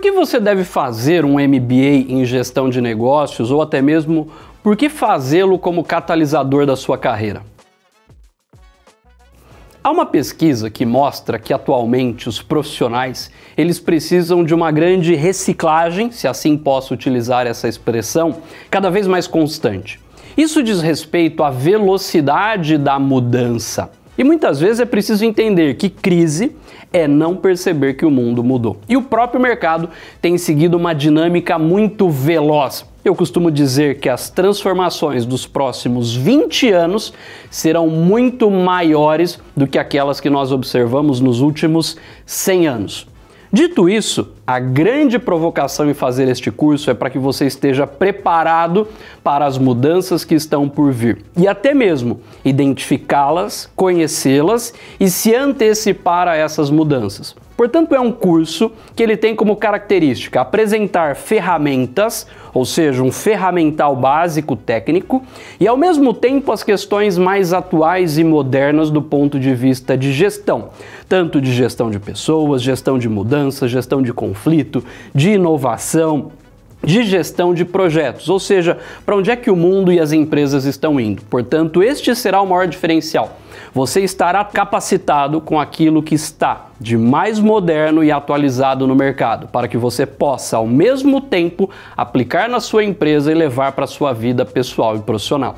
Por que você deve fazer um MBA em gestão de negócios ou até mesmo por que fazê-lo como catalisador da sua carreira? Há uma pesquisa que mostra que atualmente os profissionais, eles precisam de uma grande reciclagem, se assim posso utilizar essa expressão, cada vez mais constante. Isso diz respeito à velocidade da mudança. E muitas vezes é preciso entender que crise é não perceber que o mundo mudou. E o próprio mercado tem seguido uma dinâmica muito veloz. Eu costumo dizer que as transformações dos próximos 20 anos serão muito maiores do que aquelas que nós observamos nos últimos 100 anos. Dito isso, a grande provocação em fazer este curso é para que você esteja preparado para as mudanças que estão por vir e até mesmo identificá-las, conhecê-las e se antecipar a essas mudanças. Portanto, é um curso que ele tem como característica apresentar ferramentas, ou seja, um ferramental básico técnico, e ao mesmo tempo as questões mais atuais e modernas do ponto de vista de gestão, tanto de gestão de pessoas, gestão de mudanças, gestão de conflitos conflito, de inovação, de gestão de projetos, ou seja, para onde é que o mundo e as empresas estão indo. Portanto, este será o maior diferencial. Você estará capacitado com aquilo que está de mais moderno e atualizado no mercado, para que você possa, ao mesmo tempo, aplicar na sua empresa e levar para a sua vida pessoal e profissional.